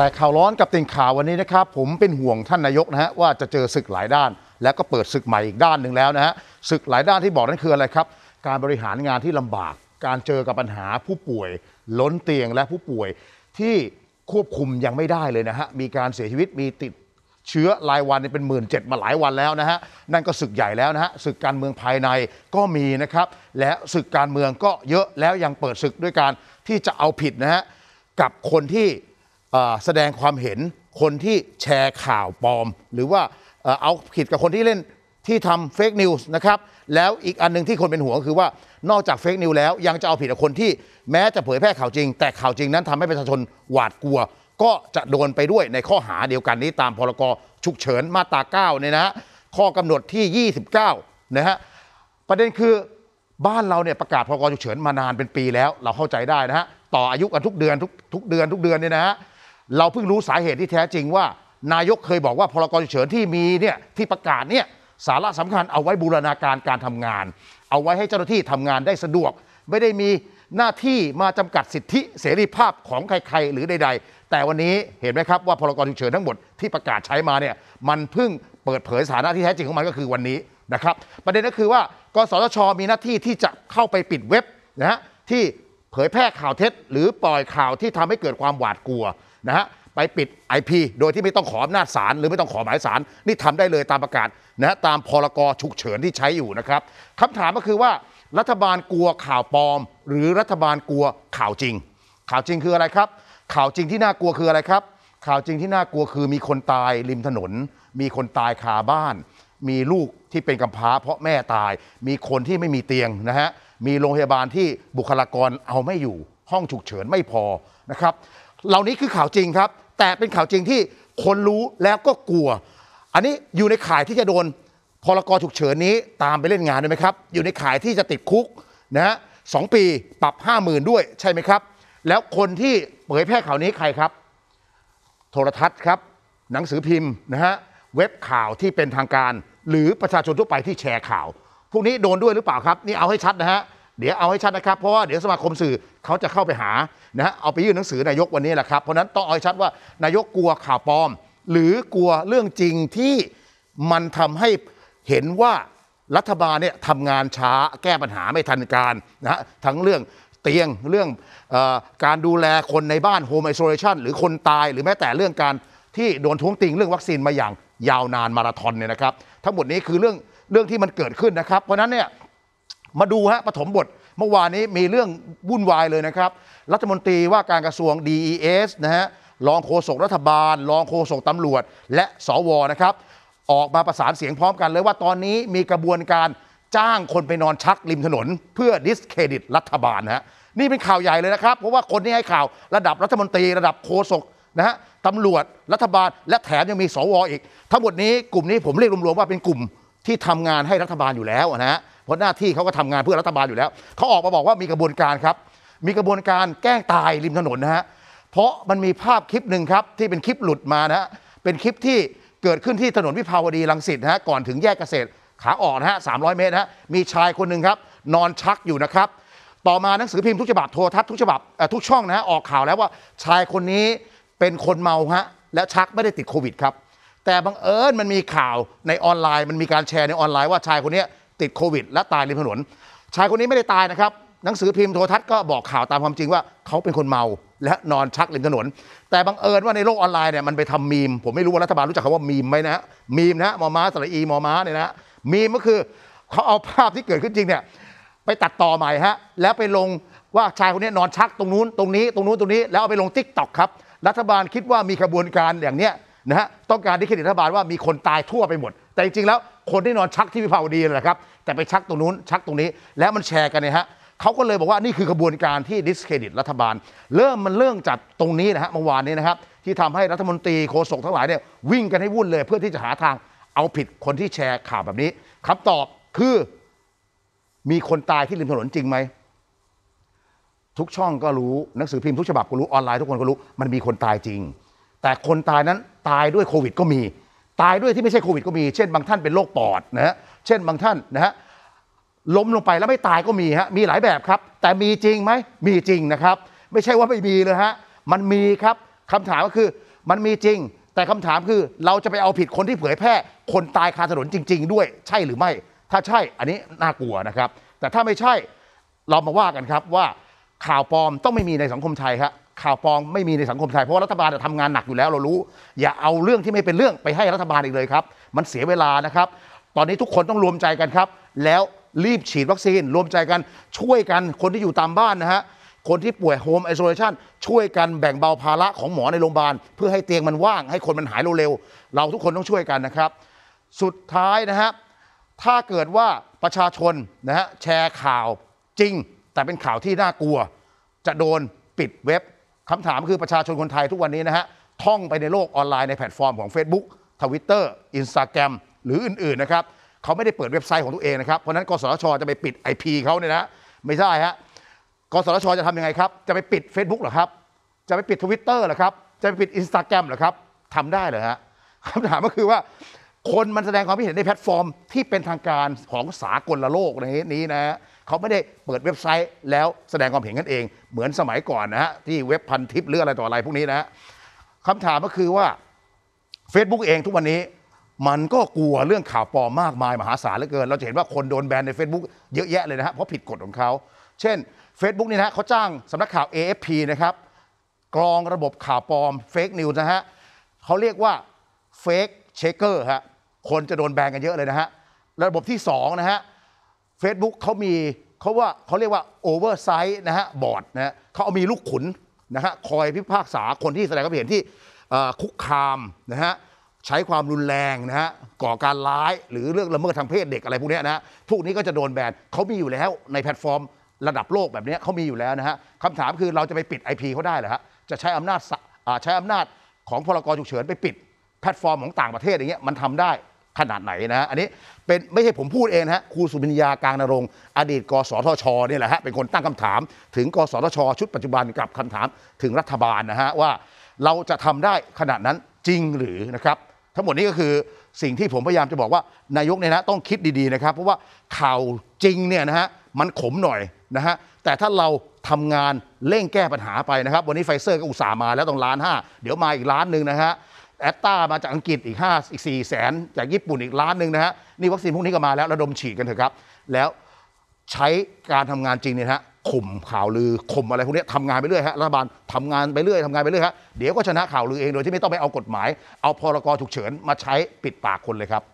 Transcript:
แต่ข่าวร้อนกับติ่งข่าววันนี้นะครับ ผมเป็นห่วงท่านนายกนะฮะว่าจะเจอศึกหลายด้าน และก็เปิดศึกใหม่อีกด้านหนึ่งแล้วนะฮะศึกหลายด้านที่บอกนั่นคืออะไรครับ การบริหารงานที่ลำบาก การเจอกับปัญหาผู้ป่วย ล้นเตียงและผู้ป่วยที่ควบคุมยังไม่ได้เลยนะฮะมีการเสียชีวิตมีติดเชื้อรายวันเป็นหมื่นเจ็ดมาหลายวันแล้วนะฮะนั่นก็ศึกใหญ่แล้วนะฮะศึกการเมืองภายในก็มีนะครับ และศึกการเมืองก็เยอะแล้วยังเปิดศึกด้วยการที่จะเอาผิดนะฮะกับคนที่แสดงความเห็นคนที่แชร์ข่าวปลอม หรือว่าเอาผิดกับคนที่เล่นที่ทำเฟกนิวส์นะครับแล้วอีกอันนึงที่คนเป็นห่วงก็คือว่านอกจากเฟกนิวส์แล้วยังจะเอาผิดกับคนที่แม้จะเผยแพร่ข่าวจริง แต่ข่าวจริงนั้นทำให้ประชาชนหวาดกลัว ก็จะโดนไปด้วยในข้อหาเดียวกันนี้ ตามพรกฉุกเฉินมาตรา9เนี่ยนะข้อกำหนดที่ 29นะฮะประเด็นคือบ้านเราเนี่ยประกาศพรกฉุกเฉินมานานเป็นปีแล้ว เราเข้าใจได้นะฮะต่ออายุกันทุกเดือนทุกทุกเดือนทุกเดือนเนี่ยนะฮะเราเพิ่งรู้สาเหตุที่แท้จริงว่านายกเคยบอกว่าพลกรเฉินที่มีเนี่ยที่ประกาศเนี่ยสาระสำคัญเอาไว้บูรณาการการทำงาน เอาไว้ให้เจ้าหน้าที่ทำงานได้สะดวก ไม่ได้มีหน้าที่มาจำกัดสิทธิเสรีภาพของใครๆหรือใดๆ แต่วันนี้เห็นไหมครับว่าพลกรเฉินทั้งหมดที่ประกาศใช้มาเนี่ยมันเพิ่งเปิดเผยสาระที่แท้จริงของมันก็คือวันนี้นะครับประเด็นก็คือว่า กสทชมีหน้าที่ที่จะเข้าไปปิดเว็บนะฮะที่เผยแพร่ข่าวเท็จหรือปล่อยข่าวที่ทำให้เกิดความหวาดกลัวนะฮะไปปิด IP โดยที่ไม่ต้องขออำนาจศาลหรือไม่ต้องขอหมายศาลนี่ทำได้เลยตามประกาศนะฮะตามพรกฉุกเฉินที่ใช้อยู่นะครับคำถามก็คือว่ารัฐบาลกลัวข่าวปลอม หรือรัฐบาลกลัวข่าวจริง ข่าวจริงคืออะไรครับข่าวจริงที่น่ากลัวคืออะไรครับข่าวจริงที่น่ากลัวคือมีคนตายริมถนน มีคนตายคาบ้าน มีลูกที่เป็นกำพร้า เพราะแม่ตายมีคนที่ไม่มีเตียงนะฮะมีโรงพยาบาลที่บุคลากรเอาไม่อยู่ ห้องฉุกเฉินไม่พอนะครับเหล่านี้คือข่าวจริงครับ แต่เป็นข่าวจริงที่คนรู้แล้วก็กลัว อันนี้อยู่ในข่ายที่จะโดนพรกฉุกเฉินนี้ตามไปเล่นงานด้วยไหมครับ อยู่ในข่ายที่จะติดคุกนะฮะสองปีปรับห้าหมื่นด้วยใช่ไหมครับแล้วคนที่เผยแพร่ข่าวนี้ใครครับ โทรทัศน์ครับหนังสือพิมพ์นะฮะเว็บข่าวที่เป็นทางการ หรือประชาชนทั่วไปที่แชร์ข่าว พวกนี้โดนด้วยหรือเปล่าครับนี่เอาให้ชัดนะฮะเดี๋ยวเอาให้ชัดนะครับเพราะว่าเดี๋ยวสมาคมสื่อเขาจะเข้าไปหานะฮะเอาไปยื่นหนังสือนายกวันนี้แหละครับเพราะนั้นต้องเอาให้ชัดว่านายกกลัวข่าวปลอม หรือกลัวเรื่องจริงที่มันทำให้เห็นว่ารัฐบาลเนี่ยทำงานช้าแก้ปัญหาไม่ทันการนะฮะทั้งเรื่องเตียงเรื่องอการดูแลคนในบ้านโฮมไอโซเลชันหรือคนตายหรือแม้แต่เรื่องการที่โดนท้วงติงเรื่องวัคซีนมาอย่างยาวนานมาราธอนเนี่ยนะครับทั้งหมดนี้คือเรื่องเรื่องที่มันเกิดขึ้นนะครับเพราะนั้นเนี่ยมาดูฮะปฐมบทเมื่อวานนี้มีเรื่องวุ่นวายเลยนะครับ รัฐมนตรีว่าการกระทรวง DES นะฮะรองโฆษกรัฐบาลรองโฆษกตำรวจและสวนะครับออกมาประสานเสียงพร้อมกัน เลยว่าตอนนี้มีกระบวนการจ้างคนไปนอนชักริมถนน เพื่อดิสเครดิตรัฐบาลฮะนี่เป็นข่าวใหญ่เลยนะครับเพราะว่าคนที่ให้ข่าวระดับรัฐมนตรีระดับโฆษกนะฮะตำรวจรัฐบาลและแถมยังมีสว อีกทั้งหมดนี้กลุ่มนี้ผมเรียกรวมๆว่าเป็นกลุ่มที่ทำงานให้รัฐบาลอยู่แล้วนะฮะเพราะหน้าที่เขาก็ทำงานเพื่อรัฐบาลอยู่แล้ว เขาออกมาบอกว่ามีกระบวนการครับ มีกระบวนการแกล้งตายริมถนนนะฮะ เพราะมันมีภาพคลิปหนึ่งครับที่เป็นคลิปหลุดมานะฮะ เป็นคลิปที่เกิดขึ้นที่ถนนวิภาวดีรังสิตนะฮะ ก่อนถึงแยกเกษตรขาออกนะฮะสามร้อยเมตรนะฮะ มีชายคนหนึ่งครับ นอนชักอยู่นะครับ ต่อมาหนังสือพิมพ์ทุกฉบับโทรทัศน์ทุกฉบับทุกช่องนะฮะออกข่าวแล้วว่าชายคนนี้เป็นคนเมาฮะ และชักไม่ได้ติดโควิดครับ แต่บังเอิญมันมีข่าวในออนไลน์มันมีการแชร์ในออนไลน์ว่าชายคนนี้ติดโควิดและตายริมถนน ชายคนนี้ไม่ได้ตายนะครับหนังสือพิมพ์โทรทัศน์ก็บอกข่าวตามความจริงว่าเขาเป็นคนเมาและนอนชักริมถนน แต่บังเอิญว่าในโลกออนไลน์เนี่ยมันไปทำมีมผมไม่รู้ว่ารัฐบาลรู้จักคำว่ามีมไหมนะมีมนะมอม้าสระอีมอม้าเนี่ยนะมีมก็คือ เขาเอาภาพที่เกิดขึ้นจริงเนี่ยไปตัดต่อใหม่ฮะแล้วไปลงว่าชายคนนี้นอนชักตรงนู้นตรงนี้ ตรงนู้นตรงนี้แล้วเอาไปลงทิกตอกครับ รัฐบาลคิดว่ามีกระบวนการอย่างเนี้ยนะฮะต้องการที่เครดิตรัฐบาลว่ามีคนตายทั่วไปหมด แต่จริงๆแล้วคนที่นอนชักที่วิภาวดีแหละครับแต่ไปชักตรงนู้นชักตรงนี้ แล้วมันแชร์กันเนี่ยฮะเขาก็เลยบอกว่านี่คือกระบวนการที่ดิสเครดิตรัฐบาล เริ่มมันเรื่องจัดตรงนี้นะฮะเมื่อวานนี้นะครับที่ทำให้รัฐมนตรีโฆษกทั้งหลายเนี่ยวิ่งกันให้วุ่นเลยเพื่อที่จะหาทางเอาผิดคนที่แชร์ข่าวแบบนี้คำตอบคือมีคนตายที่ริมถนนจริงไหมทุกช่องก็รู้หนังสือพิมพ์ทุกฉบับก็รู้ออนไลน์ทุกคนก็รู้มันมีคนตายจริง แต่คนตายนั้นตายด้วยโควิด ก็มีตายด้วยที่ไม่ใช่โควิดก็มี เช่นบางท่านเป็นโรคปอดนะฮะ เช่นบางท่านนะฮะล้มลงไปแล้วไม่ตายก็มีฮะ มีหลายแบบครับ แต่มีจริงไหม มีจริงนะครับ ไม่ใช่ว่าไม่มีเลยฮะ มันมีครับคำถามก็คือมันมีจริง แต่คำถามคือเราจะไปเอาผิดคนที่เผยแพร่คนตายคาถนนจริงๆด้วยใช่หรือไม่ ถ้าใช่อันนี้น่ากลัวนะครับ แต่ถ้าไม่ใช่เรามาว่ากันครับว่าข่าวปลอมต้องไม่มีในสังคมไทยครับข่าวปลอมไม่มีในสังคมไทยเพราะว่ารัฐบาลทำงานหนักอยู่แล้วเรารู้ อย่าเอาเรื่องที่ไม่เป็นเรื่องไปให้รัฐบาลอีกเลยครับ มันเสียเวลานะครับ ตอนนี้ทุกคนต้องรวมใจกันครับ แล้วรีบฉีดวัคซีนรวมใจกันช่วยกันคนที่อยู่ตามบ้านนะฮะคนที่ป่วยโฮมไอโซเลชันช่วยกันแบ่งเบาภาระของหมอในโรงพยาบาล เพื่อให้เตียงมันว่าง ให้คนมันหายเร็วๆเราทุกคนต้องช่วยกันนะครับสุดท้ายนะฮะถ้าเกิดว่าประชาชนนะฮะแชร์ข่าวจริง แต่เป็นข่าวที่น่ากลัว จะโดนปิดเว็บคำถามคือประชาชนคนไทยทุกวันนี้นะฮะท่องไปในโลกออนไลน์ในแพลตฟอร์มของ Facebook Twitter Instagram หรืออื่นๆนะครับเขาไม่ได้เปิดเว็บไซต์ของตัวเองนะครับเพราะนั้นกสทชจะไปปิด IP เขาเนี่ยนะไม่ใช่ฮะกสทชจะทำยังไงครับ จะไปปิด Facebook หรอครับ จะไปปิด Twitter หรอครับ จะไปปิด Instagram หรอครับทำได้เหรอฮะคำถามก็คือว่าคนมันแสดงความคิดเห็นในแพลตฟอร์มที่เป็นทางการของสากละโลกในนี้นะฮะเขาไม่ได้เปิดเว็บไซต์แล้วแสดงความเห็นกันเอง เหมือนสมัยก่อนนะฮะที่เว็บพันทิปหรืออะไรต่ออะไรพวกนี้นะฮะคำถามก็คือว่า Facebook เองทุกวันนี้ มันก็กลัวเรื่องข่าวปลอมมากมาย มหาศาลเหลือเกิน เราจะเห็นว่าคนโดนแบนใน Facebook เยอะแยะเลยนะฮะเพราะผิดกฎของเขาเช่น Facebook นี่นะเขาจ้างสำนักข่าว AFP นะครับ กรองระบบข่าวปลอมเฟกนิวส์นะฮะเขาเรียกว่าเฟกเชคเกอร์ฮะคนจะโดนแบนกันเยอะเลยนะฮะระบบที่ 2 นะฮะ Facebook เขามีเขาว่าเขาเรียกว่าโอเวอร์ไซส์นะฮะบอร์ดนะฮะเขาเอามีลูกขุนนะฮะคอยพิพากษาคนที่แสดงความเห็นที่คุกคามนะฮะใช้ความรุนแรงนะฮะก่อการร้าย หรือเรื่องละเมิดทางเพศเด็กอะไรพวกนี้นะฮะพวกนี้ก็จะโดนแบนเขามีอยู่แล้วในแพลตฟอร์มระดับโลกแบบนี้เขามีอยู่แล้วนะฮะคำถามคือเราจะไปปิด IP เขาได้หรอฮะจะใช้อำนาจใช้อำนาจของพลกฉุกเฉินไปปิดแพลตฟอร์มของต่างประเทศอย่างเงี้ยมันทำได้ขนาดไหนนะ อันนี้เป็นไม่ใช่ผมพูดเองนะฮะครูสุบิญญากางนรง อดีตกสทชเนี่ยแหละฮะ เป็นคนตั้งคำถาม ถึงกสทช ชุดปัจจุบันกับคำถามถึงรัฐบาลนะฮะว่า เราจะทำได้ขนาดนั้นจริงหรือนะครับ ทั้งหมดนี้ก็คือสิ่งที่ผมพยายามจะบอกว่านายกเนี่ยนะต้องคิดดีๆนะครับเพราะว่าข่าวจริงเนี่ยนะฮะมันขมหน่อยนะฮะแต่ถ้าเราทำงานเร่งแก้ปัญหาไปนะครับวันนี้ไฟเซอร์ก็อุตส่าห์มาแล้วต้องล้านห้าเดี๋ยวมาอีกล้านหนึ่งนะฮะแอตตามาจากอังกฤษอีก5อีก4แสนจากญี่ปุ่นอีกล้านหนึ่งนะฮะนี่วัคซีนพวกนี้ก็มาแล้วระดมฉีดกันเถอะครับ แล้วใช้การทำงานจริงเนี่ยฮะข่มข่าวลือข่มอะไรพวกนี้ทำงานไปเรื่อยฮะรัฐบาลทำงานไปเรื่อยทำงานไปเรื่อยฮะเดี๋ยวก็ชนะข่าวลือเองโดยที่ไม่ต้องไปเอากฎหมาย เอาพรกฉุกเฉินมาใช้ปิดปากคนเลยครับ